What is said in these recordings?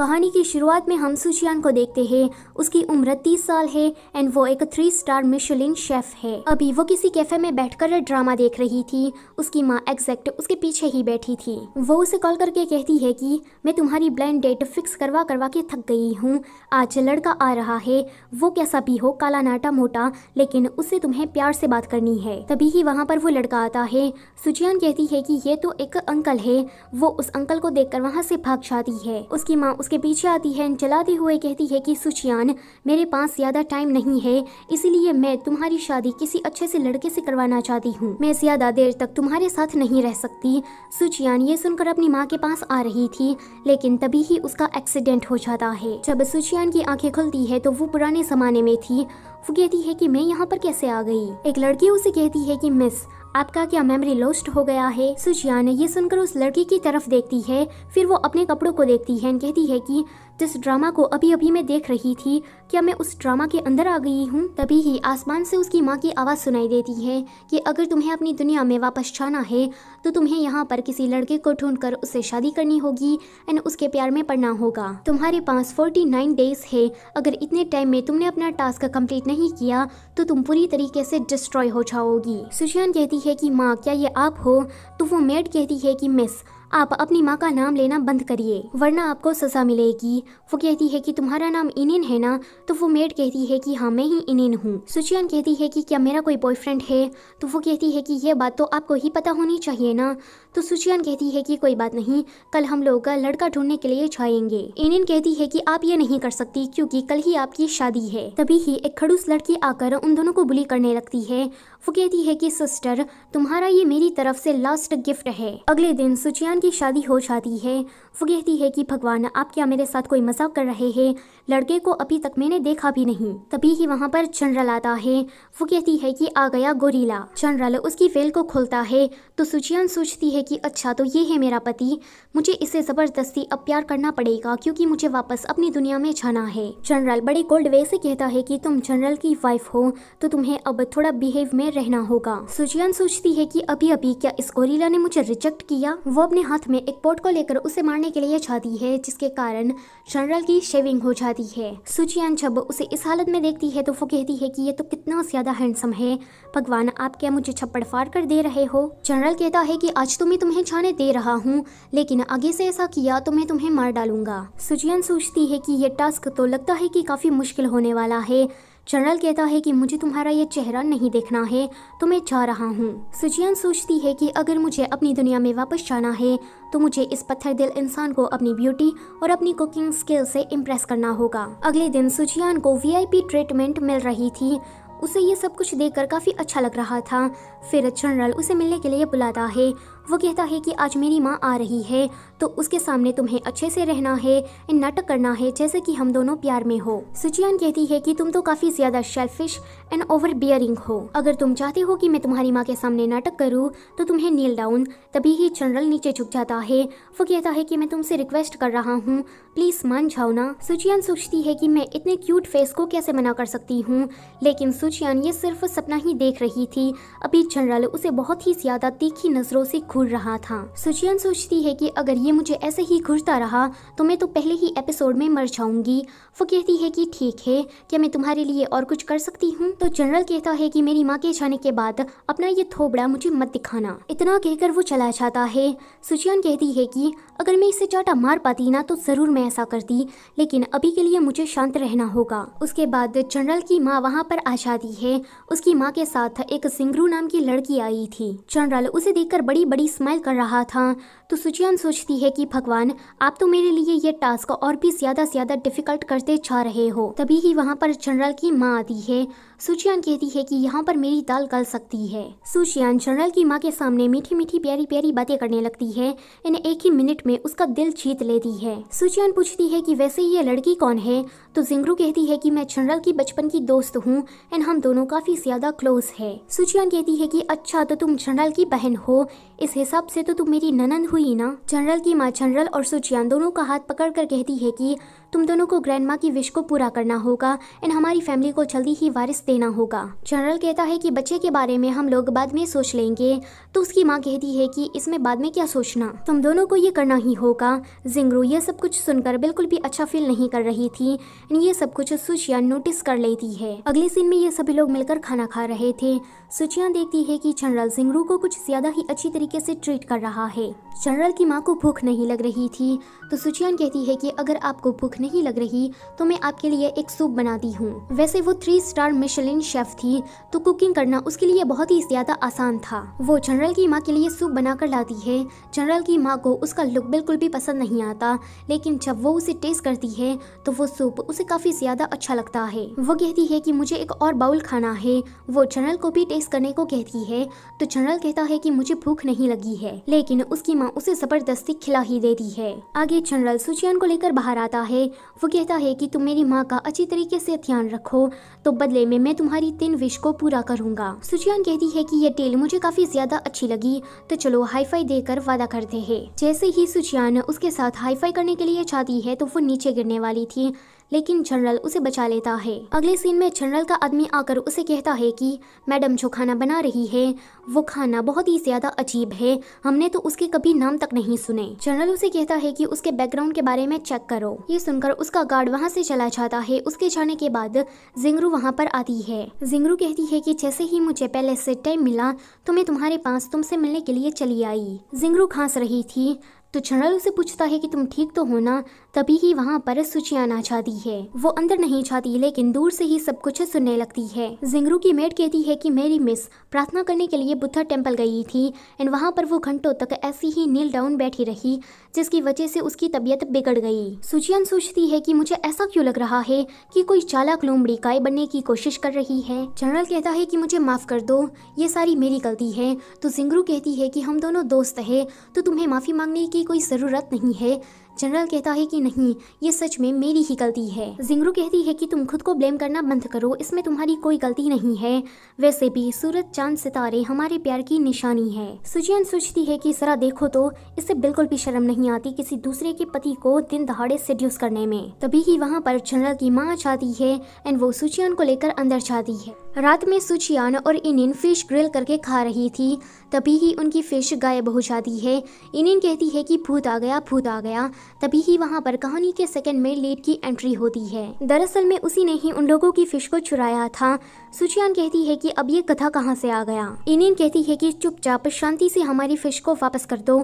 कहानी की शुरुआत में हम सुशियान को देखते हैं उसकी उम्र तीस साल है एंड वो एक थ्री स्टार मिशलिन शेफ है अभी वो किसी कैफे में बैठकर ड्रामा देख रही थी उसकी माँ एग्जैक्ट उसके पीछे ही बैठी थी वो उसे कॉल करके कहती है कि मैं तुम्हारी ब्लाइंड डेट फिक्स करवा करवा के थक गई हूँ आज लड़का आ रहा है वो कैसा भी हो काला नाटा मोटा लेकिन उससे तुम्हें प्यार से बात करनी है तभी ही वहाँ पर वो लड़का आता है सुचियान कहती है की ये तो एक अंकल है वो उस अंकल को कर वहाँ से भाग जाती है उसकी माँ उसके पीछे आती है जलाते हुए कहती है कि सुचियान मेरे पास ज़्यादा टाइम नहीं है इसीलिए मैं तुम्हारी शादी किसी अच्छे से लड़के से करवाना चाहती हूँ मैं ज़्यादा देर तक तुम्हारे साथ नहीं रह सकती सुचियान ये सुनकर अपनी माँ के पास आ रही थी लेकिन तभी ही उसका एक्सीडेंट हो जाता है जब सुचियान की आँखें खुलती है तो वो पुराने ज़माने में थी वो कहती है कि मैं यहाँ पर कैसे आ गई एक लड़की उसे कहती है कि मिस आपका क्या मेमोरी लॉस्ट हो गया है सुजिया ने यह सुनकर उस लड़की की तरफ देखती है फिर वो अपने कपड़ों को देखती है कहती है कि जिस ड्रामा को अभी अभी मैं देख रही थी क्या मैं उस ड्रामा के अंदर आ गई हूँ तभी ही आसमान से उसकी माँ की आवाज़ सुनाई देती है कि अगर तुम्हें अपनी दुनिया में वापस जाना है तो तुम्हें यहाँ पर किसी लड़के को ढूंढ कर उससे शादी करनी होगी एंड उसके प्यार में पड़ना होगा तुम्हारे पास नाइन डेज है अगर इतने टाइम में तुमने अपना टास्क कम्प्लीट नहीं किया तो तुम पूरी तरीके से डिस्ट्रॉय हो जाओगी सुशियान कहती है कि माँ क्या ये आप हो तो वो मेड कहती है कि मिस आप अपनी माँ का नाम लेना बंद करिए वरना आपको सजा मिलेगी वो कहती है कि तुम्हारा नाम इनिन है ना तो वो मेड कहती है कि हाँ मैं ही इनिन हूँ सुचियन कहती है कि क्या मेरा कोई बॉयफ्रेंड है तो वो कहती है कि ये बात तो आपको ही पता होनी चाहिए ना तो सुचियान कहती है कि कोई बात नहीं कल हम लोग का लड़का ढूंढने के लिए छाएंगे एनिन कहती है कि आप ये नहीं कर सकती क्योंकि कल ही आपकी शादी है तभी ही एक खड़ूस लड़की आकर उन दोनों को बुली करने लगती है वो कहती है कि सिस्टर तुम्हारा ये मेरी तरफ से लास्ट गिफ्ट है अगले दिन सुचियान की शादी हो जाती है वो कहती है कि भगवान आप क्या मेरे साथ कोई मजाक कर रहे हैं लड़के को अभी तक मैंने देखा भी नहीं तभी ही वहाँ पर जनरल आता है वो कहती है कि आ गया गोरीला जनरल उसकी वेल को खोलता है तो सुचियन सोचती है कि अच्छा तो ये है मेरा पति मुझे इसे ज़बरदस्ती अब प्यार करना पड़ेगा क्योंकि मुझे वापस अपनी दुनिया में जाना है जनरल बड़े कोल्ड वे से कहता है कि तुम जनरल की वाइफ हो तो तुम्हें अब थोड़ा बिहेव में रहना होगा सुचियान सोचती है कि अभी अभी क्या इस गोरीला ने मुझे रिजेक्ट किया वो अपने हाथ में एक पोर्ट को लेकर उसे मार करने के लिए जाती है जिसके कारण जनरल की शेविंग हो जाती है सुचियान जब उसे इस हालत में देखती है तो वो कहती है कि ये तो कितना ज़्यादा हैंडसम है भगवान आप क्या मुझे छप्पड़ फाड़ कर दे रहे हो जनरल कहता है कि आज तो मैं तुम्हें जाने दे रहा हूँ लेकिन आगे से ऐसा किया तो मैं तुम्हें मार डालूंगा सुचियान सोचती है कि ये टास्क तो लगता है कि काफ़ी मुश्किल होने वाला है जनरल कहता है कि मुझे तुम्हारा ये चेहरा नहीं देखना है तो मैं जा रहा हूँ सुजियन सोचती है कि अगर मुझे अपनी दुनिया में वापस जाना है तो मुझे इस पत्थर दिल इंसान को अपनी ब्यूटी और अपनी कुकिंग स्किल से इम्प्रेस करना होगा अगले दिन सुजियान को वी ट्रीटमेंट मिल रही थी उसे ये सब कुछ देखकर काफ़ी अच्छा लग रहा था फिर जनरल उसे मिलने के लिए बुलाता है वो कहता है कि आज मेरी माँ आ रही है तो उसके सामने तुम्हें अच्छे से रहना है नाटक करना है जैसे कि हम दोनों प्यार में हो सुचियान कहती है कि तुम तो काफी ज्यादा शेल्फिश एंड ओवर बियरिंग हो अगर तुम चाहते हो कि मैं तुम्हारी माँ के सामने नाटक करूँ तो तुम्हें नील डाउन तभी ही जनरल नीचे झुक जाता है वो कहता है कि मैं तुमसे रिक्वेस्ट कर रहा हूँ प्लीज मान जाओ ना सुचियान सोचती है कि मैं इतने क्यूट फेस को कैसे मना कर सकती हूँ लेकिन सुचियान ये सिर्फ सपना ही देख रही थी अभी जनरल उसे बहुत ही ज्यादा तीखी नजरों से घूर रहा था सुचियान सोचती है की अगर ये ये मुझे ऐसे ही घुरता रहा तो मैं तो पहले ही एपिसोड में मर जाऊंगी वो कहती है कि ठीक है क्या मैं तुम्हारे लिए और कुछ कर सकती हूँ तो जनरल कहता है कि मेरी माँ के जाने के बाद अपना ये थोबड़ा मुझे मत दिखाना इतना कहकर वो चला जाता है सुचियन कहती है कि अगर मैं इसे चाटा मार पाती ना तो ज़रूर मैं ऐसा करती लेकिन अभी के लिए मुझे शांत रहना होगा उसके बाद जनरल की माँ वहाँ पर आ जाती है उसकी माँ के साथ एक सिंगरू नाम की लड़की आई थी जनरल उसे देखकर बड़ी बड़ी स्माइल कर रहा था तो सुचियान सोचती है कि भगवान आप तो मेरे लिए ये टास्क और भी ज्यादा से ज्यादा डिफिकल्ट करते जा रहे हो तभी ही वहाँ पर जनरल की माँ आती है सुचियान कहती है कि यहाँ पर मेरी दाल गल सकती है सुचियान जनरल की माँ के सामने मीठी मीठी प्यारी प्यारी बातें करने लगती है इन्हें एक ही मिनट में उसका दिल जीत लेती है सुचियान पूछती है कि वैसे ये लड़की कौन है तो जिंगरू कहती है कि मैं जनरल की बचपन की दोस्त हूँ एंड हम दोनों काफी ज्यादा क्लोज है सुचियान कहती है कि अच्छा तो तुम जनरल की बहन हो इस हिसाब से तो तुम मेरी ननन हुई ना जनरल की माँ जनरल और सुचियान दोनों का हाथ पकड़ कर कहती है कि तुम दोनों को ग्रैंड माँ की विश को पूरा करना होगा एंड हमारी फैमिली को जल्दी ही वारिस देना होगा जनरल कहता है कि बच्चे के बारे में हम लोग बाद में सोच लेंगे तो उसकी माँ कहती है कि इसमें बाद में क्या सोचना तुम दोनों को ये करना ही होगा जिंगरू ये सब कुछ सुनकर बिल्कुल भी अच्छा फील नहीं कर रही थी ये सब कुछ सुचिया नोटिस कर लेती है अगले सीन में ये सभी लोग मिलकर खाना खा रहे थे सुचिया देखती है कि जनरल सिंगरू को कुछ ज्यादा ही अच्छी तरीके से ट्रीट कर रहा है जनरल की माँ को भूख नहीं लग रही थी तो सुचियान कहती है कि अगर आपको भूख नहीं लग रही तो मैं आपके लिए एक सूप बनाती हूँ वैसे वो थ्री स्टार मिशलिन शेफ थी तो कुकिंग करना उसके लिए बहुत ही ज्यादा आसान था वो जनरल की माँ के लिए सूप बनाकर लाती है जनरल की माँ को उसका लुक बिल्कुल भी पसंद नहीं आता लेकिन जब वो उसे टेस्ट करती है तो वो सूप उसे काफी ज्यादा अच्छा लगता है वो कहती है की मुझे एक और बाउल खाना है वो जनरल को भी टेस्ट करने को कहती है तो जनरल कहता है की मुझे भूख नहीं लगी है लेकिन उसकी माँ उसे जबरदस्ती खिला ही देती है आगे जनरल सुचियान को लेकर बाहर आता है वो कहता है कि तुम मेरी माँ का अच्छी तरीके से ध्यान रखो तो बदले में मैं तुम्हारी तीन विश को पूरा करूँगा सुचियान कहती है कि यह टेल मुझे काफी ज्यादा अच्छी लगी तो चलो हाईफाई देकर वादा करते है जैसे ही सुचियान उसके साथ हाईफाई करने के लिए चाहती है तो वो नीचे गिरने वाली थी लेकिन जनरल उसे बचा लेता है अगले सीन में जनरल का आदमी आकर उसे कहता है कि मैडम जो खाना बना रही है वो खाना बहुत ही ज्यादा अजीब है हमने तो उसके कभी नाम तक नहीं सुने जनरल उसे कहता है कि उसके बैकग्राउंड के बारे में चेक करो ये सुनकर उसका गार्ड वहाँ से चला जाता है उसके जाने के बाद जिंगरू वहाँ पर आती है जिंगरू कहती है की जैसे ही मुझे पहले से टाइम मिला तो मैं तुम्हारे पास तुमसे मिलने के लिए चली आई जिंगरू खास रही थी तो जनरल उसे पूछता है कि तुम ठीक तो हो ना तभी ही वहाँ पर सुचियान आ जाती है वो अंदर नहीं जाती लेकिन दूर से ही सब कुछ सुनने लगती है जिंगरू की मेट कहती है कि मेरी मिस प्रार्थना करने के लिए बुद्धा टेम्पल गई थी एंड वहाँ पर वो घंटों तक ऐसी ही नील डाउन बैठी रही जिसकी वजह से उसकी तबीयत बिगड़ गई सुचियान सोचती है कि मुझे ऐसा क्यों लग रहा है कि कोई चालाक लोमड़ी काय बनने की कोशिश कर रही है जनरल कहता है कि मुझे माफ कर दो ये सारी मेरी गलती है तो जिंगरू कहती है कि हम दोनों दोस्त हैं तो तुम्हें माफी मांगने की कोई जरूरत नहीं है जनरल कहता है कि नहीं ये सच में मेरी ही गलती है जिंगरू कहती है कि तुम खुद को ब्लेम करना बंद करो इसमें तुम्हारी कोई गलती नहीं है वैसे भी सूरज चांद सितारे हमारे प्यार की निशानी है सुजियन सोचती है कि जरा देखो तो इसे बिल्कुल भी शर्म नहीं आती किसी दूसरे के पति को दिन दहाड़े सेड्यूस करने में तभी ही वहाँ पर जनरल की माँ जाती है एंड वो सुचियान को लेकर अंदर जाती है रात में सुचियान और इनिन फिश ग्रिल करके खा रही थी तभी ही उनकी फिश गायब हो जाती है इनिन कहती है कि भूत आ गया भूत आ गया तभी ही वहाँ पर कहानी के सेकंड में लेट की एंट्री होती है दरअसल में उसी ने ही उन लोगों की फिश को चुराया था सुचियान कहती है कि अब ये कथा कहाँ से आ गया इनिन कहती है कि चुपचाप शांति से हमारी फिश को वापस कर दो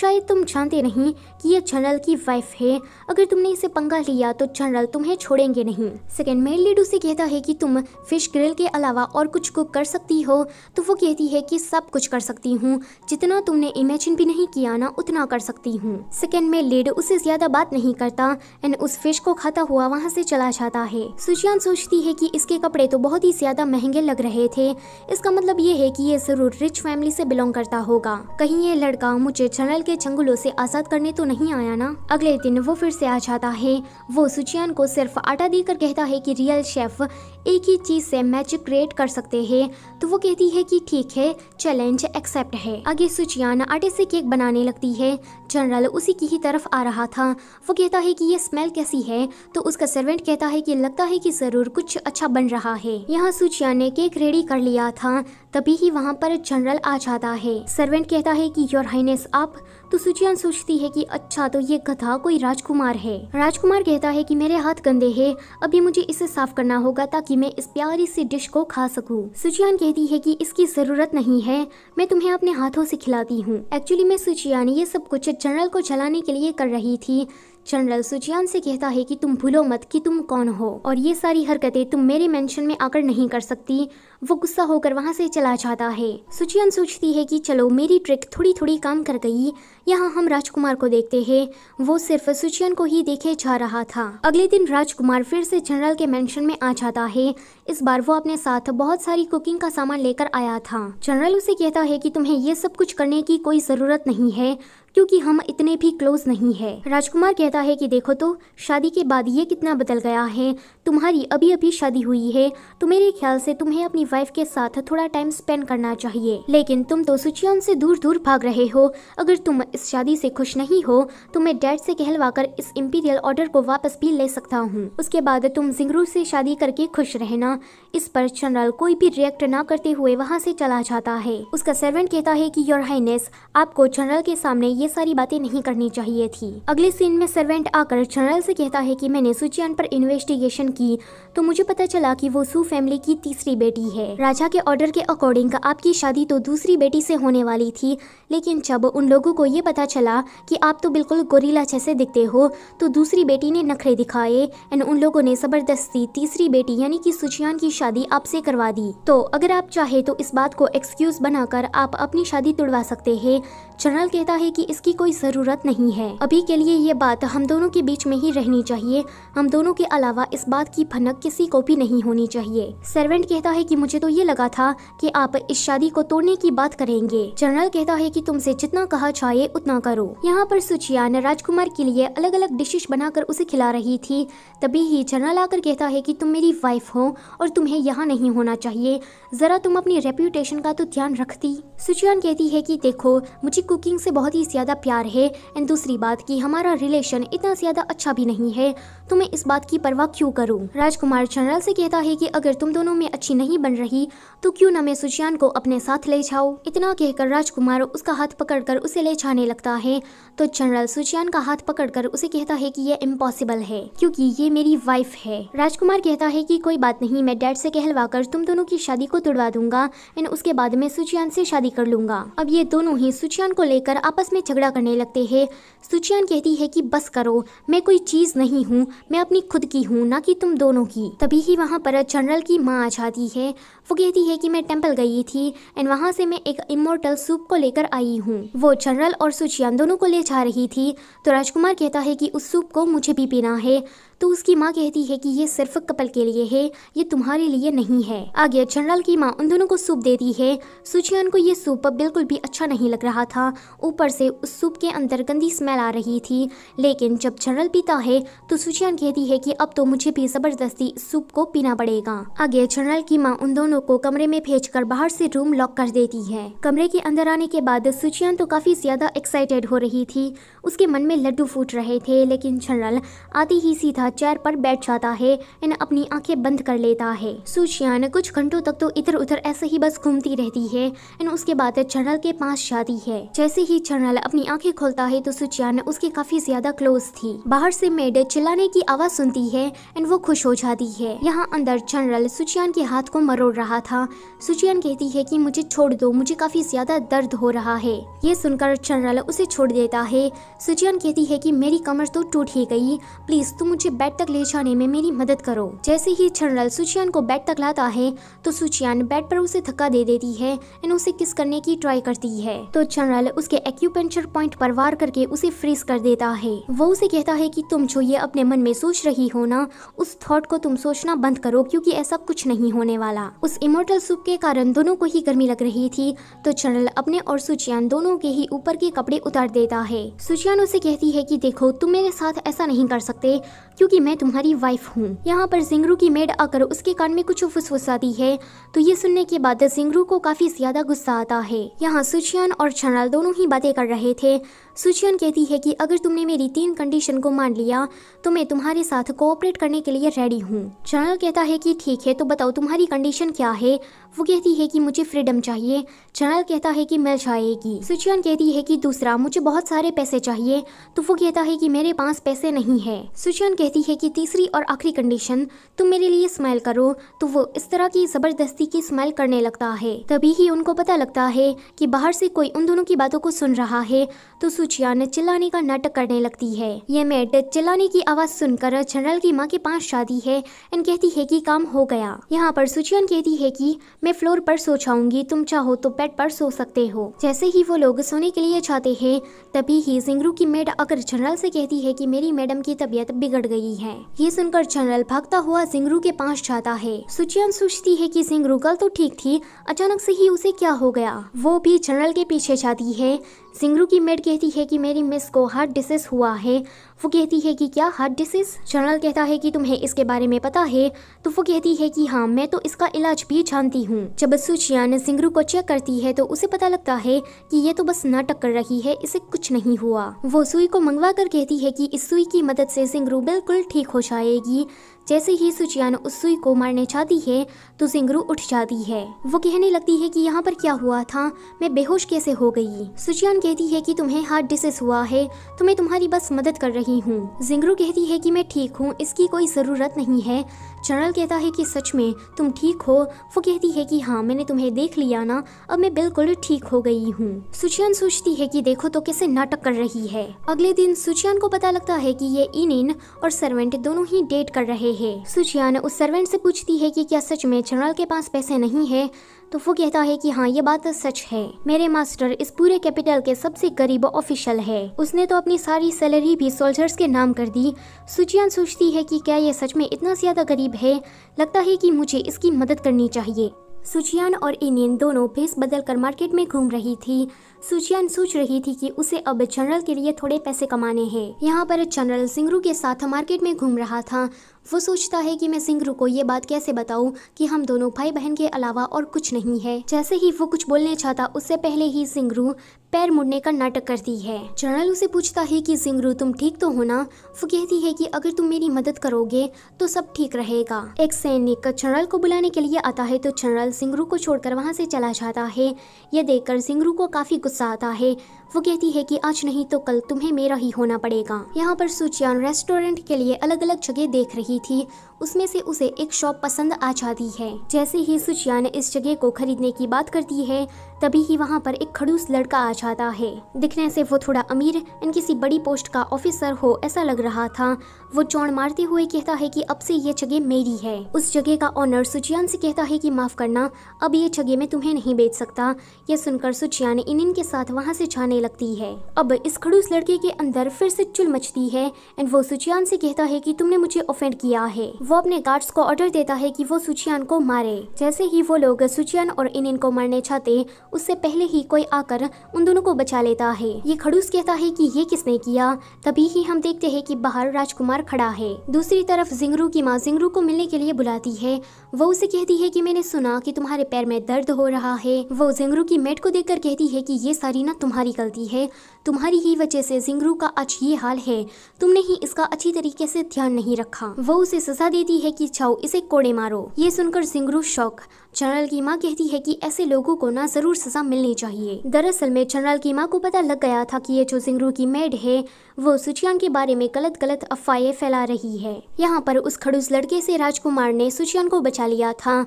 शायद तुम जानते नहीं कि ये जनरल की वाइफ है अगर तुमने इसे पंगा लिया तो जनरल तुम्हें छोड़ेंगे नहीं सेकेंड मेल लीड उसे कहता है कि तुम फिश ग्रिल के अलावा और कुछ कुक कर सकती हो तो वो कहती है कि सब कुछ कर सकती हूँ जितना तुमने इमेजिन भी नहीं किया ना उतना कर सकती हूँ सेकेंड मेल लीड उसे ज्यादा बात नहीं करता एंड उस फिश को खाता हुआ वहाँ से चला जाता है सुचियान सोचती है की इसके कपड़े तो बहुत ही ज़्यादा महंगे लग रहे थे इसका मतलब ये है कि ये जरूर रिच फैमिली से बिलोंग करता होगा कहीं ये लड़का मुझे छनल के चंगुलों से आज़ाद करने तो नहीं आया ना अगले दिन वो फिर से आ जाता है वो सुचियान को सिर्फ आटा देकर कहता है कि रियल शेफ एक ही चीज से मैजिक क्रिएट कर सकते हैं तो वो कहती है कि ठीक है चैलेंज एक्सेप्ट है आगे सुचियान आटे से केक बनाने लगती है जनरल उसी की ही तरफ आ रहा था वो कहता है कि ये स्मेल कैसी है तो उसका सर्वेंट कहता है कि लगता है कि जरूर कुछ अच्छा बन रहा है यहाँ सुचिया ने केक रेडी कर लिया था तभी ही वहाँ पर जनरल आ जाता है सर्वेंट कहता है कि योर हाइनेस आप तो सुचियान सोचती है कि अच्छा तो ये गधा कोई राजकुमार है राजकुमार कहता है कि मेरे हाथ गंदे हैं अभी मुझे इसे साफ करना होगा ताकि मैं इस प्यारी सी डिश को खा सकूं। सुचियान कहती है कि इसकी जरूरत नहीं है मैं तुम्हें अपने हाथों से खिलाती हूँ एक्चुअली मैं सुचियान ये सब कुछ जनरल को चलाने के लिए कर रही थी जनरल सुचियान से कहता है कि तुम भूलो मत कि तुम कौन हो और ये सारी हरकतें तुम मेरे मेंशन में आकर नहीं कर सकती वो गुस्सा होकर वहाँ से चला जाता है सुचियान सोचती है कि चलो मेरी ट्रिक थोड़ी थोड़ी काम कर गई यहाँ हम राजकुमार को देखते हैं वो सिर्फ सुचियान को ही देखे जा रहा था अगले दिन राजकुमार फिर से जनरल के मेंशन में आ जाता है इस बार वो अपने साथ बहुत सारी कुकिंग का सामान लेकर आया था जनरल उसे कहता है कि तुम्हें ये सब कुछ करने की कोई ज़रूरत नहीं है क्योंकि हम इतने भी क्लोज नहीं है राजकुमार कहता है कि देखो तो शादी के बाद ये कितना बदल गया है तुम्हारी अभी अभी शादी हुई है तो मेरे ख्याल से तुम्हें अपनी वाइफ के साथ थोड़ा टाइम स्पेंड करना चाहिए लेकिन तुम तो सुचियान से दूर दूर भाग रहे हो अगर तुम इस शादी से खुश नहीं हो तो मैं डैड से कहलवा कर इस इम्पीरियल ऑर्डर को वापस भी ले सकता हूँ उसके बाद तुम जिंगरू से शादी करके खुश रहना इस पर जनरल कोई भी रिएक्ट न करते हुए वहाँ से चला जाता है उसका सर्वेंट कहता है की योर हाइनेस आपको जनरल के सामने ये सारी बातें नहीं करनी चाहिए थी अगले सीन में सर्वेंट आकर जनरल से कहता है कि मैंने सुचियान पर इन्वेस्टिगेशन की तो मुझे पता चला कि वो सू फैमिली की तीसरी बेटी है राजा के ऑर्डर के अकॉर्डिंग आपकी शादी तो दूसरी बेटी से होने वाली थी लेकिन जब उन लोगों को ये पता चला कि आप तो बिल्कुल गोरीला जैसे दिखते हो तो दूसरी बेटी ने नखरे दिखाए एंड उन लोगों ने जबरदस्ती तीसरी बेटी यानी कि सुचियान की शादी आपसे करवा दी तो अगर आप चाहे तो इस बात को एक्सक्यूज बनाकर आप अपनी शादी तुड़वा सकते हैं जनरल कहता है कि इसकी कोई ज़रूरत नहीं है अभी के लिए ये बात हम दोनों के बीच में ही रहनी चाहिए हम दोनों के अलावा इस बात की भनक किसी को भी नहीं होनी चाहिए सर्वेंट कहता है कि मुझे तो ये लगा था कि आप इस शादी को तोड़ने की बात करेंगे जनरल कहता है कि तुमसे जितना कहा चाहे उतना करो यहाँ पर सुचियान राजकुमार के लिए अलग अलग डिशेज बनाकर उसे खिला रही थी तभी ही जनरल आकर कहता है कि तुम मेरी वाइफ हो और तुम्हें यहाँ नहीं होना चाहिए ज़रा तुम अपनी रेप्यूटेशन का तो ध्यान रखती सुचियान कहती है की देखो मुझे कुकिंग से बहुत ही ज़्यादा प्यार है एंड दूसरी बात कि हमारा रिलेशन इतना ज़्यादा अच्छा भी नहीं है तो मैं इस बात की परवाह क्यों करूँ राजकुमार जनरल से कहता है कि अगर तुम दोनों में अच्छी नहीं बन रही तो क्यों ना मैं सुचियान को अपने साथ ले जाओ इतना कहकर राजकुमार उसका हाथ पकड़कर उसे ले जाने लगता है तो जनरल सुचियान का हाथ पकड़कर उसे कहता है कि यह इम्पॉसिबल है क्योंकि ये मेरी वाइफ है राजकुमार कहता है कि कोई बात नहीं मैं डैड से कहलवाकर तुम दोनों की शादी को तुड़वा दूंगा एंड उसके बाद में सुचियान से शादी कर लूंगा अब ये दोनों ही सुचियान को लेकर आपस में झगड़ा करने लगते है सुचियान कहती है की बस करो मैं कोई चीज नहीं हूँ मैं अपनी खुद की हूँ ना कि तुम दोनों की तभी ही वहाँ पर जनरल की माँ आ जाती है वो कहती है कि मैं टेम्पल गई थी एंड वहाँ से मैं एक इमोर्टल सूप को लेकर आई हूँ वो जनरल और सुचियान दोनों को ले जा रही थी तो राजकुमार कहता है कि उस सूप को मुझे भी पीना है तो उसकी माँ कहती है कि ये सिर्फ कपल के लिए है ये तुम्हारे लिए नहीं है आगे जनरल की माँ उन दोनों को सूप देती है सुचियान को ये सूप बिल्कुल भी अच्छा नहीं लग रहा था ऊपर से उस सूप के अंदर गंदी स्मेल आ रही थी लेकिन जब जनरल पीता है तो सुचियान कहती है की अब तो मुझे भी जबरदस्ती सूप को पीना पड़ेगा आगे जनरल की माँ उन दोनों को कमरे में भेज बाहर से रूम लॉक कर देती है कमरे के अंदर आने के बाद सुचियान तो काफी ज्यादा एक्साइटेड हो रही थी उसके मन में लड्डू फूट रहे थे लेकिन जनरल आती ही सीधा चेयर पर बैठ जाता है एंड अपनी आंखें बंद कर लेता है सुशियान कुछ घंटों तक तो इधर उधर ऐसे ही बस घूमती रहती है एंड उसके बाद चरणल के पास जाती है जैसे ही चरणल अपनी आंखें खोलता है तो सुचियान उसके काफी ज्यादा क्लोज थी बाहर से मेड चिल्लाने की आवाज सुनती है एंड वो खुश हो जाती है यहाँ अंदर चरणल सुचियान के हाथ को मरोड़ रहा था सुचियान कहती है की मुझे छोड़ दो मुझे काफी ज्यादा दर्द हो रहा है ये सुनकर चनरल उसे छोड़ देता है सुचियान कहती है कि मेरी कमर तो टूट ही गई प्लीज तुम मुझे बेड तक ले जाने में मेरी मदद करो जैसे ही छनरल सुचियान को बेड तक लाता है तो सुचियान बेड पर उसे धक्का दे देती है एंड उसे किस करने की ट्राई करती है तो छनरल उसके एक्यूपेंचर पॉइंट पर वार करके उसे फ्रीज कर देता है वो उसे कहता है की तुम जो ये अपने मन में सोच रही हो ना उस थॉट को तुम सोचना बंद करो क्यूँकी ऐसा कुछ नहीं होने वाला उस इमोटल सुख के कारण दोनों को ही गर्मी लग रही थी तो छनरल अपने और सुचियान दोनों के ही ऊपर के कपड़े उतार देता है सुचियान उसे कहती है कि देखो तुम मेरे साथ ऐसा नहीं कर सकते क्योंकि मैं तुम्हारी वाइफ हूँ यहाँ पर सिंगरू की मेड आकर उसके कान में कुछ फुसफुसाती है तो ये सुनने के बाद सिंगरू को काफी ज्यादा गुस्सा आता है यहाँ सुचियन और छनल दोनों ही बातें कर रहे थे सुचियन कहती है कि अगर तुमने मेरी तीन कंडीशन को मान लिया तो मैं तुम्हारे साथ कोऑपरेट करने के लिए रेडी हूँ चाया कहता है कि ठीक है तो बताओ तुम्हारी कंडीशन क्या है वो कहती है कि मुझे फ्रीडम चाहिए चैनल कहता है कि मिल जाएगी सुचियन कहती है कि दूसरा मुझे बहुत सारे पैसे चाहिए तो वो कहता है कि मेरे पास पैसे नहीं है सुचियन कहती है कि तीसरी और आखिरी कंडीशन तुम मेरे लिए स्माइल करो तो वो इस तरह की जबरदस्ती की स्माइल करने लगता है तभी ही उनको पता लगता है कि बाहर से कोई उन दोनों की बातों को सुन रहा है तो सुचियान चिल्लाने का नाटक करने लगती है ये मेट चिल्लाने की आवाज सुनकर जनरल की माँ के पास जाती है एंड कहती है कि काम हो गया यहाँ पर सुचियान कहती है कि मैं फ्लोर पर सो जाऊंगी तुम चाहो तो बेड पर सो सकते हो जैसे ही वो लोग सोने के लिए जाते हैं तभी ही सिंगरू की मेड अगर जनरल से कहती है कि मेरी मैडम की तबीयत बिगड़ गई है ये सुनकर जनरल भागता हुआ सिंगरू के पास जाता है सुचियान सोचती है कि सिंगरू कल तो ठीक थी अचानक से ही उसे क्या हो गया वो भी जनरल के पीछे जाती है सिंगरू की मेड कहती है कि मेरी मिस को हार्ट डिसीज हुआ है वो कहती है कि क्या हार्ट डिसीज जनरल कहता है कि तुम्हें इसके बारे में पता है तो वो कहती है कि हाँ मैं तो इसका इलाज भी जानती हूँ जब सुचियान सिंगरू को चेक करती है तो उसे पता लगता है कि ये तो बस नाटक कर रही है इसे कुछ नहीं हुआ वो सुई को मंगवा कर कहती है कि इस सुई की मदद से सिंगरू बिल्कुल ठीक हो जाएगी जैसे ही सुचियान उस सुई को मारने चाहती है तो सिंगरू उठ जाती है वो कहने लगती है कि यहाँ पर क्या हुआ था मैं बेहोश कैसे हो गई सुचियान कहती है कि तुम्हें हार्ट डिसीज हुआ है तो मैं तुम्हारी बस मदद कर रही हूँ जिंगरू कहती है कि मैं ठीक हूँ इसकी कोई जरूरत नहीं है चरल कहता है कि सच में तुम ठीक हो वो कहती है कि हाँ मैंने तुम्हें देख लिया ना अब मैं बिल्कुल ठीक हो गई हूँ सुचियन सोचती है कि देखो तो कैसे नाटक कर रही है अगले दिन सुचियन को पता लगता है कि ये इन इन और सर्वेंट दोनों ही डेट कर रहे हैं सुचियन उस सर्वेंट से पूछती है कि क्या सच में चरल के पास पैसे नहीं है तो वो कहता है कि हाँ ये बात सच है मेरे मास्टर इस पूरे कैपिटल के सबसे गरीब ऑफिशियल है उसने तो अपनी सारी सैलरी भी सोल्जर्स के नाम कर दी सुचियान सोचती है कि क्या ये सच में इतना ज्यादा गरीब है लगता है कि मुझे इसकी मदद करनी चाहिए सुचियान और इनियन दोनों भेस बदल कर मार्केट में घूम रही थी सुचियान सोच रही थी कि उसे अब जनरल के लिए थोड़े पैसे कमाने हैं यहाँ पर जनरल सिंगरू के साथ मार्केट में घूम रहा था वो सोचता है कि मैं सिंगरू को ये बात कैसे बताऊं कि हम दोनों भाई बहन के अलावा और कुछ नहीं है जैसे ही वो कुछ बोलने चाहता उससे पहले ही सिंगरू पैर मुड़ने का नाटक करती है जर्नल उसे पूछता है कि सिंगरू तुम ठीक तो हो ना वो कहती है कि अगर तुम मेरी मदद करोगे तो सब ठीक रहेगा एक सैनिक जर्नल को बुलाने के लिए आता है तो जर्नल सिंगरू को छोड़कर वहाँ से चला जाता है यह देखकर सिंगरू को काफी गुस्सा आता है वो कहती है कि आज नहीं तो कल तुम्हें मेरा ही होना पड़ेगा यहाँ पर सुचियान रेस्टोरेंट के लिए अलग अलग जगह देख रही थी उसमें से उसे एक शॉप पसंद आ जाती है जैसे ही सुचिया ने इस जगह को खरीदने की बात करती है तभी ही वहाँ पर एक खड़ूस लड़का आ जाता है दिखने से वो थोड़ा अमीर एंड किसी बड़ी पोस्ट का ऑफिसर हो ऐसा लग रहा था वो चौड़ मारते हुए कहता है कि अब से ये जगह मेरी है उस जगह का ऑनर सुचियान से कहता है कि माफ करना अब ये जगह मैं तुम्हें नहीं बेच सकता यह सुनकर सुचियान इन के साथ वहाँ से जाने लगती है अब इस खड़ूस लड़के के अंदर फिर से चुल मचती है एंड वो सुचियान से कहता है की तुमने मुझे ऑफेंड किया है वो अपने गार्ड्स को ऑर्डर देता है कि वो सुचियान को मारे जैसे ही वो लोग सुचियान और इनिन को मारने चाहते उससे पहले ही कोई आकर उन दोनों को बचा लेता है ये खड़ूस कहता है कि ये किसने किया तभी ही हम देखते हैं कि बाहर राजकुमार खड़ा है दूसरी तरफ जिंगरू की माँ जिंगरू को मिलने के लिए बुलाती है वो उसे कहती है की मैंने सुना की तुम्हारे पैर में दर्द हो रहा है वो जिंगरू की मेट को देख कहती है की ये सारी ना तुम्हारी गलती है तुम्हारी ही वजह से जिंगरू का आज ये हाल है तुमने ही इसका अच्छी तरीके से ध्यान नहीं रखा वो उसे सजा देती है कि छाओ इसे कोड़े मारो ये सुनकर जिंगरू शौक जनरल कीमा कहती है कि ऐसे लोगों को ना जरूर सजा मिलनी चाहिए दरअसल में जनरल कीमा को पता लग गया था कि ये जो सिंगरू की मेड है वो सुचियान के बारे में गलत गलत अफवाहें फैला रही है यहाँ पर उस खड़ूस लड़के से राजकुमार ने सुचियान को बचा लिया था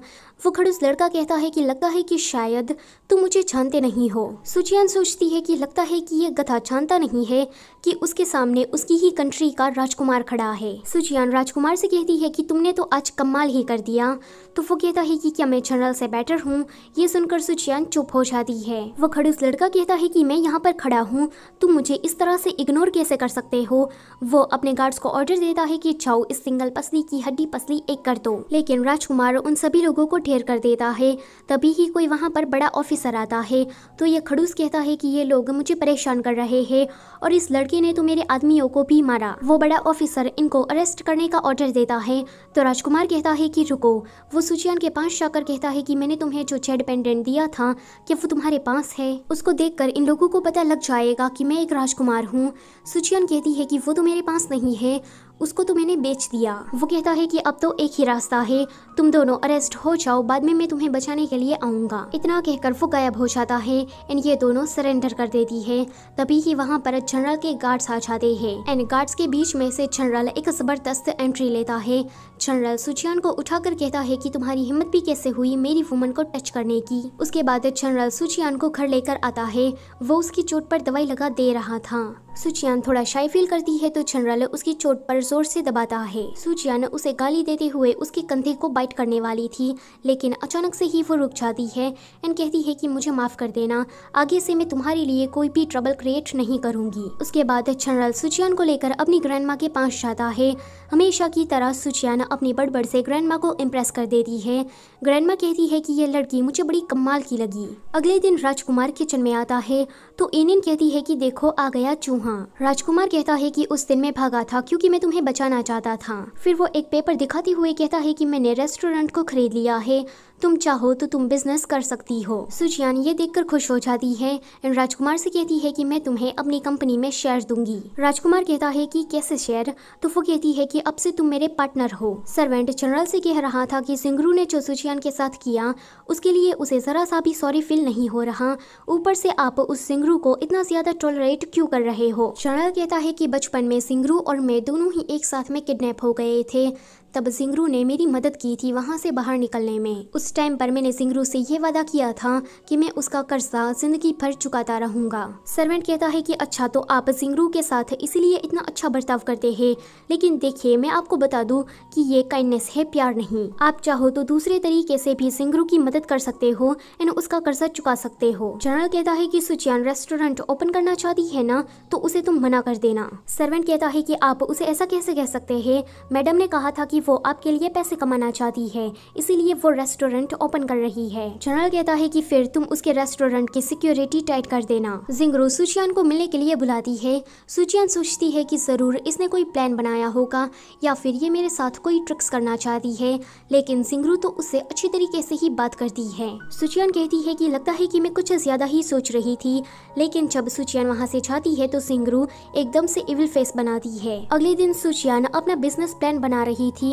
वो खड़ूस लड़का कहता है कि लगता है कि शायद तुम मुझे जानते नहीं हो सुचियान सोचती है कि लगता है कि ये गधा जानता नहीं है कि उसके सामने उसकी ही कंट्री का राजकुमार खड़ा है सुजियान राजकुमार से कहती है कि तुमने तो आज कमाल ही कर दिया तो वो कहता है कि क्या मैं जनरल से बेटर हूँ ये सुनकर सुजियान चुप हो जाती है वो खड़ूस लड़का कहता है कि मैं यहाँ पर खड़ा हूँ तुम मुझे इस तरह से इग्नोर कैसे कर सकते हो वो अपने गार्ड्स को ऑर्डर देता है कि जाओ इस सिंगल पसली की हड्डी पसली एक कर दो लेकिन राजकुमार उन सभी लोगों को ढेर कर देता है तभी ही कोई वहाँ पर बड़ा ऑफिसर आता है तो ये खड़ूस कहता है कि ये लोग मुझे परेशान कर रहे है और इस लड़के लड़के ने तो मेरे आदमियों को भी मारा वो बड़ा ऑफिसर इनको अरेस्ट करने का ऑर्डर देता है तो राजकुमार कहता है कि रुको वो सुचियान के पास जाकर कहता है कि मैंने तुम्हें जो चेड पेंडेंट दिया था क्या वो तुम्हारे पास है उसको देखकर इन लोगों को पता लग जाएगा कि मैं एक राजकुमार हूँ सुचियान कहती है कि वो तो मेरे पास नहीं है उसको तो मैंने बेच दिया वो कहता है कि अब तो एक ही रास्ता है तुम दोनों अरेस्ट हो जाओ बाद में मैं तुम्हें बचाने के लिए आऊँगा इतना कहकर वो गायब हो जाता है एंड ये दोनों सरेंडर कर देती है तभी ही वहाँ पर जनरल के गार्ड्स आ जाते हैं एंड गार्ड्स के बीच में से जनरल एक जबरदस्त एंट्री लेता है जनरल सुचियान को उठाकर कहता है कि तुम्हारी हिम्मत भी कैसे हुई मेरी वुमन को टच करने की उसके बाद जनरल सुचियान को घर लेकर आता है वो उसकी चोट पर दवाई लगा दे रहा था सुचियान थोड़ा शाई फील करती है तो छनरल उसकी चोट पर जोर से दबाता है सुचियान उसे गाली देते हुए उसके कंधे को बाइट करने वाली थी लेकिन अचानक से ही वो रुक जाती है एंड कहती है कि मुझे माफ़ कर देना आगे से मैं तुम्हारे लिए कोई भी ट्रबल क्रिएट नहीं करूँगी उसके बाद छनराल सुचियान को लेकर अपनी ग्रैंड के पास जाता है हमेशा की तरह सुचियान अपनी बड़बड़ से ग्रैंड को इम्प्रेस कर देती है ग्रैंड कहती है की यह लड़की मुझे बड़ी कमाल की लगी अगले दिन राजकुमार किचन में आता है तो एनिन कहती है कि देखो आ गया चूहा राजकुमार कहता है कि उस दिन मैं भागा था क्योंकि मैं तुम्हें बचाना चाहता था फिर वो एक पेपर दिखाते हुए कहता है कि मैंने रेस्टोरेंट को खरीद लिया है तुम चाहो तो तुम बिजनेस कर सकती हो सुजियान ये देखकर खुश हो जाती है एंड राजकुमार से कहती है कि मैं तुम्हें अपनी कंपनी में शेयर दूंगी राजकुमार कहता है कि कैसे शेयर तो वो कहती है कि अब से तुम मेरे पार्टनर हो सर्वेंट जनरल से कह रहा था कि सिंगरू ने जो सुजियान के साथ किया उसके लिए उसे ज़रा सा भी सॉरी फील नहीं हो रहा ऊपर से आप उस सिंगरू को इतना ज़्यादा टोलरेट क्यों कर रहे हो जनरल कहता है कि बचपन में सिंगरू और मैं दोनों ही एक साथ में किडनैप हो गए थे तब सिंगरू ने मेरी मदद की थी वहाँ से बाहर निकलने में उस टाइम पर मैंने सिंगरू से यह वादा किया था कि मैं उसका कर्जा जिंदगी भर चुकाता रहूंगा सर्वेंट कहता है कि अच्छा तो आप सिंगरू के साथ इसीलिए इतना अच्छा बर्ताव करते हैं लेकिन देखिए मैं आपको बता दूं कि ये काइंडनेस है प्यार नहीं आप चाहो तो दूसरे तरीके से भी सिंगरू की मदद कर सकते हो एंड उसका कर्जा चुका सकते हो जनरल कहता है की सुचियान रेस्टोरेंट ओपन करना चाहती है ना तो उसे तुम मना कर देना सर्वेंट कहता है की आप उसे ऐसा कैसे कह सकते है मैडम ने कहा था की वो आपके लिए पैसे कमाना चाहती है इसीलिए वो रेस्टोरेंट ओपन कर रही है जनरल कहता है कि फिर तुम उसके रेस्टोरेंट की सिक्योरिटी टाइट कर देना जिंगरो सुचियान को मिलने के लिए बुलाती है सुचियान सोचती है कि ज़रूर इसने कोई प्लान बनाया होगा या फिर ये मेरे साथ कोई ट्रिक्स करना चाहती है लेकिन जिंगरू तो उससे अच्छी तरीके से ही बात करती है सुचियान कहती है कि लगता है कि मैं कुछ ज़्यादा ही सोच रही थी लेकिन जब सुचियान वहाँ से जाती है तो सिंगरू एकदम से इविल फेस बनाती है अगले दिन सुचियान अपना बिजनेस प्लान बना रही थी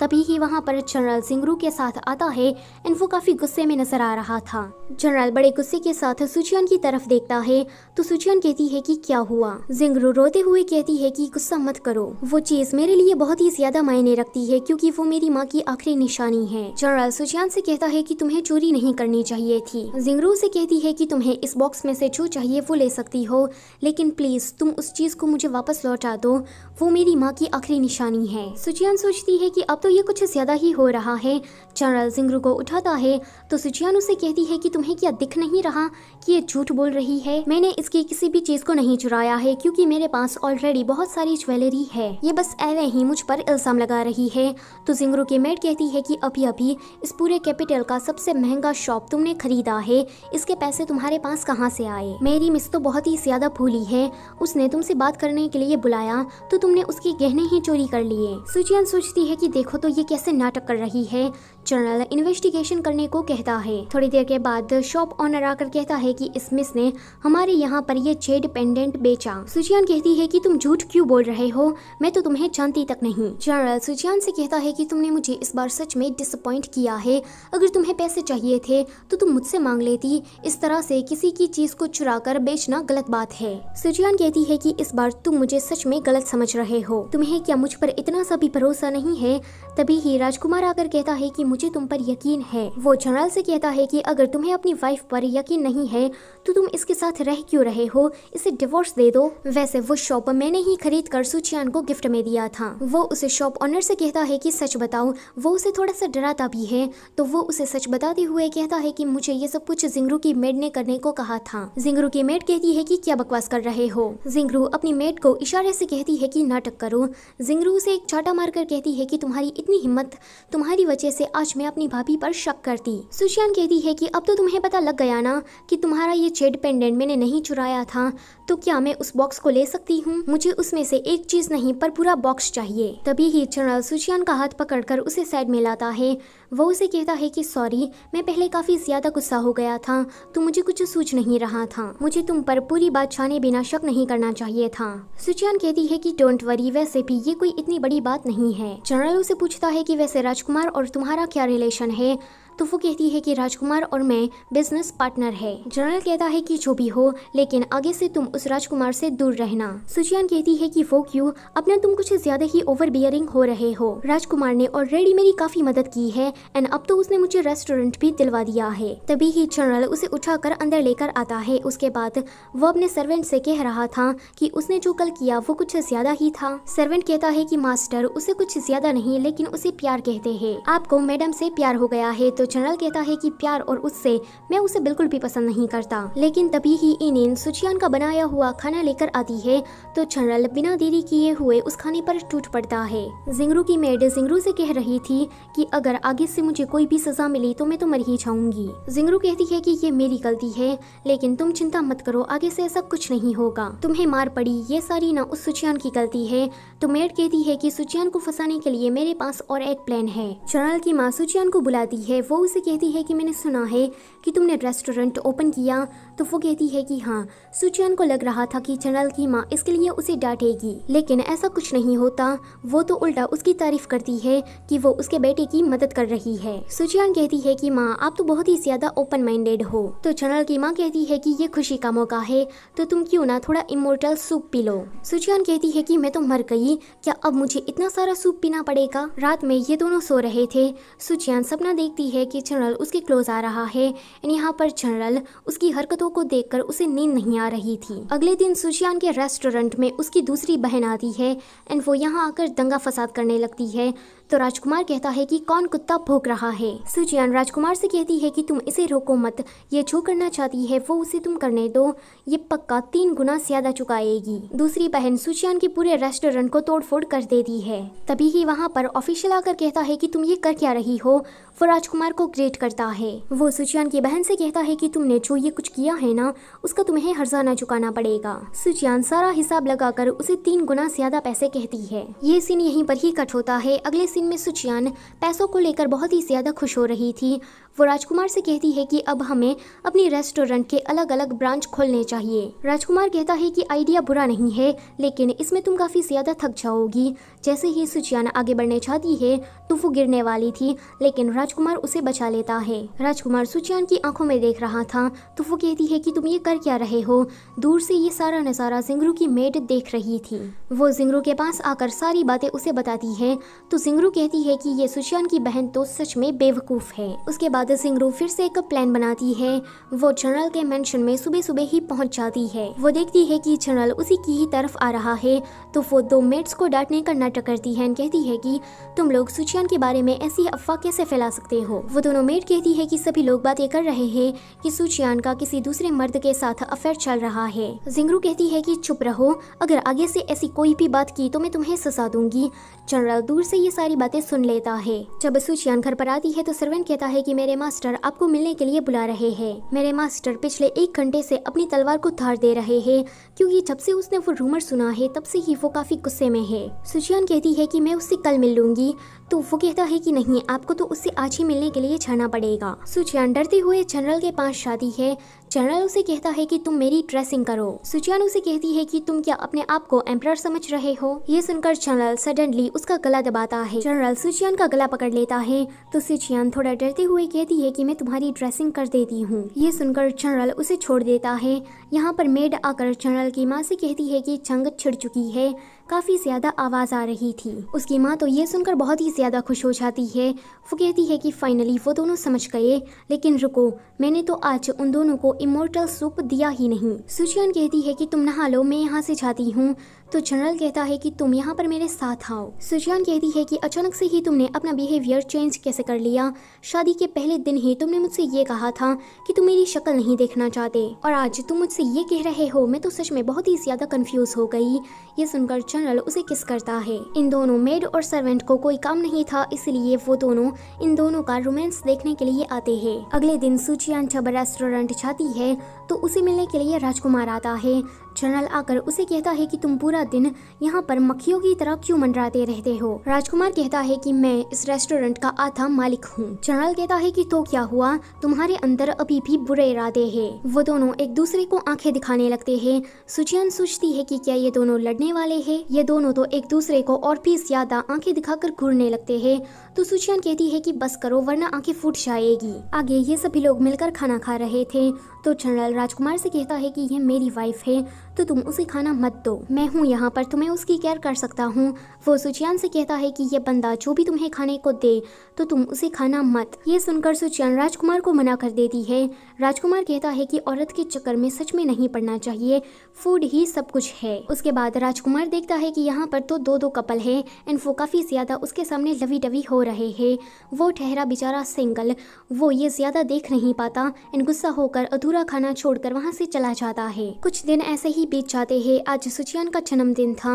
तभी ही वहाँ पर जनरल सिंगरू के साथ आता है एंड वो काफ़ी गुस्से में नजर आ रहा था जनरल बड़े गुस्से के साथ सुचियन की तरफ देखता है तो सुचियन कहती है कि क्या हुआ जिंगरू रोते हुए कहती है कि गुस्सा मत करो वो चीज़ मेरे लिए बहुत ही ज्यादा मायने रखती है क्योंकि वो मेरी माँ की आखिरी निशानी है जनरल सुचियन से कहता है कि तुम्हें चोरी नहीं करनी चाहिए थी जिंगरू से कहती है कि तुम्हें इस बॉक्स में से जो चाहिए वो ले सकती हो लेकिन प्लीज तुम उस चीज को मुझे वापस लौटा दो वो मेरी माँ की आखिरी निशानी है सुचियन सोचती है की अब तो ये कुछ ज़्यादा ही हो रहा है चार्ल सिंह को उठाता है तो सुचियान उसे कहती है कि तुम्हें क्या दिख नहीं रहा कि ये झूठ बोल रही है मैंने इसकी किसी भी चीज़ को नहीं चुराया है क्योंकि मेरे पास ऑलरेडी बहुत सारी ज्वेलरी है ये बस ऐसे ही मुझ पर इल्ज़ाम लगा रही है तो सिंगरू की मेड कहती है की अभी अभी इस पूरे कैपिटल का सबसे महंगा शॉप तुमने खरीदा है इसके पैसे तुम्हारे पास कहाँ से आए मेरी मिस तो बहुत ही ज़्यादा भूली है उसने तुमसे बात करने के लिए बुलाया तो तुमने उसके गहने ही चोरी कर लिए सुचियान सोचती है की देखो तो ये कैसे नाटक कर रही है जनरल इन्वेस्टिगेशन करने को कहता है थोड़ी देर के बाद शॉप ऑनर आकर कहता है कि स्मिथ ने हमारे यहाँ पर ये चेड पेंडेंट बेचा सुचियान कहती है कि तुम झूठ क्यों बोल रहे हो मैं तो तुम्हें जानती तक नहीं जनरल सुचियान से कहता है कि तुमने मुझे इस बार सच में डिसअपॉइंट किया है अगर तुम्हें पैसे चाहिए थे तो तुम मुझसे मांग लेती इस तरह से किसी की चीज को चुरा कर बेचना गलत बात है सुचियान कहती है की इस बार तुम मुझे सच में गलत समझ रहे हो तुम्हें क्या मुझ पर इतना सा भी भरोसा नहीं है तभी ही राजकुमार आकर कहता है की मुझे तुम पर यकीन है वो जनरल से कहता है कि अगर तुम्हें अपनी वाइफ पर यकीन नहीं है तो तुम इसके साथ रह क्यों रहे हो इसे डिवोर्स दे दो वैसे वो शॉप मैंने ही खरीद कर सुचियान को गिफ्ट में दिया था वो उसे शॉप ऑनर से कहता है की सच बताओ वो उसे थोड़ा सा डराता भी है तो वो उसे सच बताते हुए कहता है की मुझे ये सब कुछ जिंगरू की मेड ने करने को कहा था जिंगरू की मेड कहती है की क्या बकवास कर रहे हो जिंगरू अपनी मेड को इशारे से कहती है की नाटक करो जिंगरू उसे एक चाटा मारकर कहती है कि तुम्हारी इतनी हिम्मत तुम्हारी वजह से आज मैं अपनी भाभी पर शक करती सुशियान कहती है कि अब तो तुम्हें पता लग गया ना कि तुम्हारा ये चेड पेंडेंट मैंने नहीं चुराया था तो क्या मैं उस बॉक्स को ले सकती हूँ मुझे उसमें से एक चीज नहीं पर पूरा बॉक्स चाहिए तभी ही चरण सुशियान का हाथ पकड़कर उसे साइड में लाता है वो उसे कहता है कि सॉरी मैं पहले काफ़ी ज़्यादा गुस्सा हो गया था तो मुझे कुछ सूझ नहीं रहा था मुझे तुम पर पूरी बात छाने बिना शक नहीं करना चाहिए था सुचियान कहती है कि डोंट वरी वैसे भी ये कोई इतनी बड़ी बात नहीं है जनरल उसे पूछता है कि वैसे राजकुमार और तुम्हारा क्या रिलेशन है तो वो कहती है कि राजकुमार और मैं बिजनेस पार्टनर है जनरल कहता है कि जो भी हो लेकिन आगे से तुम उस राजकुमार से दूर रहना सुचियान कहती है कि वो क्यों अपना तुम कुछ ज्यादा ही ओवर बियरिंग हो रहे हो राजकुमार ने ऑलरेडी मेरी काफी मदद की है एंड अब तो उसने मुझे रेस्टोरेंट भी दिलवा दिया है तभी ही जनरल उसे उठा अंदर लेकर आता है उसके बाद वो अपने सर्वेंट ऐसी कह रहा था की उसने जो कल किया वो कुछ ज्यादा ही था सर्वेंट कहता है की मास्टर उसे कुछ ज्यादा नहीं लेकिन उसे प्यार कहते हैं आपको मैडम ऐसी प्यार हो गया है तो जनरल कहता है कि प्यार और उससे मैं उसे बिल्कुल भी पसंद नहीं करता लेकिन तभी ही इन सुचियान का बनाया हुआ खाना लेकर आती है तो जनरल बिना देरी किए हुए उस खाने पर टूट पड़ता है जिंगरू की मेड जिंगरू से कह रही थी कि अगर आगे से मुझे कोई भी सजा मिली तो मैं तो मर ही जाऊंगी जिंगरू कहती है की ये मेरी गलती है लेकिन तुम चिंता मत करो आगे से ऐसा कुछ नहीं होगा तुम्हें मार पड़ी ये सारी ना उस सुचियान की गलती है तो मेड कहती है की सुचियान को फंसाने के लिए मेरे पास और एक प्लान है जनरल की माँ सुचियान को बुलाती है वो उसे कहती है कि मैंने सुना है कि तुमने रेस्टोरेंट ओपन किया तो वो कहती है कि हाँ सुचैन को लग रहा था कि जनरल की माँ इसके लिए उसे डांटेगी लेकिन ऐसा कुछ नहीं होता वो तो उल्टा उसकी तारीफ करती है कि वो उसके बेटे की मदद कर रही है सुचैन कहती है कि माँ आप तो बहुत ही ज्यादा ओपन माइंडेड हो तो जनरल की माँ कहती है कि ये खुशी का मौका है तो तुम क्यों ना थोड़ा इमोटल सूप पी लो सुचैन कहती है कि मैं तो मर गई क्या अब मुझे इतना सारा सूप पीना पड़ेगा रात में ये दोनों सो रहे थे सुचैन सपना देखती है कि जनरल उसके क्लोज आ रहा है यहाँ पर जनरल उसकी हरकतों को देखकर उसे नींद नहीं आ रही थी अगले दिन सुशियान के रेस्टोरेंट में उसकी दूसरी बहन आती है एंड वो यहाँ आकर दंगा फसाद करने लगती है तो राजकुमार कहता है कि कौन कुत्ता भोंक रहा है सुजियान राजकुमार से कहती है कि तुम इसे रोको मत ये जो करना चाहती है वो उसे तुम करने दो ये पक्का तीन गुना ज्यादा चुकाएगी दूसरी बहन सुजियान के पूरे रेस्टोरेंट को तोड़फोड़ कर देती है तभी ही वहाँ पर ऑफिशियल आकर कहता है कि तुम ये कर क्या रही हो वो राजकुमार को ग्रेट करता है वो सुचियान की बहन से कहता है कि तुमने जो ये कुछ किया है ना उसका तुम्हें हर्जाना चुकाना पड़ेगा सुचियान सारा हिसाब लगाकर उसे तीन गुना ज्यादा पैसे कहती है ये सीन यहीं पर ही कट होता है अगले सीन में सुचियान पैसों को लेकर बहुत ही ज्यादा खुश हो रही थी वो राजकुमार से कहती है कि अब हमें अपनी रेस्टोरेंट के अलग अलग ब्रांच खोलने चाहिए राजकुमार कहता है कि आइडिया बुरा नहीं है लेकिन इसमें तुम काफी ज्यादा थक जाओगी जैसे ही सुचियाना आगे बढ़ने चाहती है तो वो गिरने वाली थी लेकिन राजकुमार उसे बचा लेता है राजकुमार सुचियान की आंखों में देख रहा था तो वो कहती है कि तुम ये कर क्या रहे हो दूर से ये सारा नज़ारा जिंगरू की मेड देख रही थी वो जिंगरू के पास आकर सारी बातें उसे बताती है तो जिंगरू कहती है की ये सुचियान की बहन तो सच में बेवकूफ़ है उसके बाद जिंगरू फिर से एक प्लान बनाती है वो जनरल के मैंशन में सुबह सुबह ही पहुँच जाती है वो देखती है की जनरल उसी की ही तरफ आ रहा है तो वो दो मेड्स को डांटने का नाटक करती है कहती है कि तुम लोग सुचियान के बारे में ऐसी अफवाह कैसे फैला सकते हो वो दोनों मेड कहती है कि सभी लोग बातें कर रहे हैं कि सुचियान का किसी दूसरे मर्द के साथ अफेयर चल रहा है जिंगरू कहती है कि चुप रहो अगर आगे से ऐसी कोई भी बात की तो मैं तुम्हें सजा दूंगी जनरल दूर से ये सारी बातें सुन लेता है जब सुचियान घर पर आती है तो सर्वेंट कहता है की मेरे मास्टर आपको मिलने के लिए बुला रहे हैं मेरे मास्टर पिछले एक घंटे से अपनी तलवार को धार दे रहे है क्यूँकी जब से उसने वो रूमर सुना है तब से ही वो काफी गुस्से में है सुचियान जान कहती है कि मैं उससे कल मिल लूँगी तो वो कहता है कि नहीं आपको तो उससे आज ही मिलने के लिए जाना पड़ेगा सुचियान डरते हुए जनरल के पास जाती है जनरल उसे कहता है कि तुम मेरी ड्रेसिंग करो सुचियान उसे कहती है कि तुम क्या अपने आप को एम्प्रर समझ रहे हो ये सुनकर जनरल सडनली उसका गला दबाता है जनरल सुचियान का गला पकड़ लेता है तो सुचियान थोड़ा डरते हुए कहती है की मैं तुम्हारी ड्रेसिंग कर देती हूँ ये सुनकर जनरल उसे छोड़ देता है यहाँ पर मेड आकर जनरल की माँ से कहती है की जंग छिड़ चुकी है काफ़ी ज़्यादा आवाज़ आ रही थी उसकी माँ तो ये सुनकर बहुत ही ज़्यादा खुश हो जाती है वो कहती है कि फाइनली वो दोनों समझ गए लेकिन रुको मैंने तो आज उन दोनों को इमोर्टल सूप दिया ही नहीं सुचियन कहती है कि तुम नहा लो मैं यहाँ से जाती हूँ तो जनरल कहता है कि तुम यहाँ पर मेरे साथ आओ सुजान कहती है कि अचानक से ही तुमने अपना बिहेवियर चेंज कैसे कर लिया शादी के पहले दिन ही तुमने मुझसे ये कहा था कि तुम मेरी शक्ल नहीं देखना चाहते और आज तुम मुझसे ये कह रहे हो मैं तो सच में बहुत ही ज्यादा कंफ्यूज हो गई ये सुनकर जनरल उसे किस करता है इन दोनों मेड और सर्वेंट को कोई काम नहीं था इसलिए वो दोनों इन दोनों का रोमांस देखने के लिए आते हैं अगले दिन सुचियान छबर रेस्टोरेंट जाती है तो उसे मिलने के लिए राजकुमार आता है जनरल आकर उसे कहता है कि तुम पूरा दिन यहाँ पर मक्खियों की तरह क्यों मंडराते रहते हो राजकुमार कहता है कि मैं इस रेस्टोरेंट का आधा मालिक हूँ जनरल कहता है कि तो क्या हुआ तुम्हारे अंदर अभी भी बुरे इरादे हैं वो दोनों एक दूसरे को आंखें दिखाने लगते हैं सुचियन सोचती है कि क्या ये दोनों लड़ने वाले है ये दोनों तो एक दूसरे को और भी ज्यादा आंखें दिखाकर घूरने लगते है तो सुशियान कहती है कि बस करो वरना आंखें फूट जाएगी आगे ये सभी लोग मिलकर खाना खा रहे थे तो जनरल राजकुमार से कहता है कि यह मेरी वाइफ है तो तुम उसे खाना मत दो मैं हूँ यहाँ पर तुम्हें उसकी केयर कर सकता हूँ वो सुचियान से कहता है कि ये बंदा जो भी तुम्हें खाने को दे तो तुम उसे खाना मत ये सुनकर सुचियान राजकुमार को मना कर देती है राजकुमार कहता है कि औरत के चक्कर में सच में नहीं पड़ना चाहिए फूड ही सब कुछ है उसके बाद राजकुमार देखता है कि यहाँ पर तो दो दो कपल है एंड वो काफ़ी ज़्यादा उसके सामने लवी डवी हो रहे हैं वो ठहरा बेचारा सिंगल वो ये ज़्यादा देख नहीं पाता एंड गुस्सा होकर अधूरा खाना छोड़कर वहाँ से चला जाता है कुछ दिन ऐसे ही बीत जाते हैं आज सुचियान का जन्मदिन था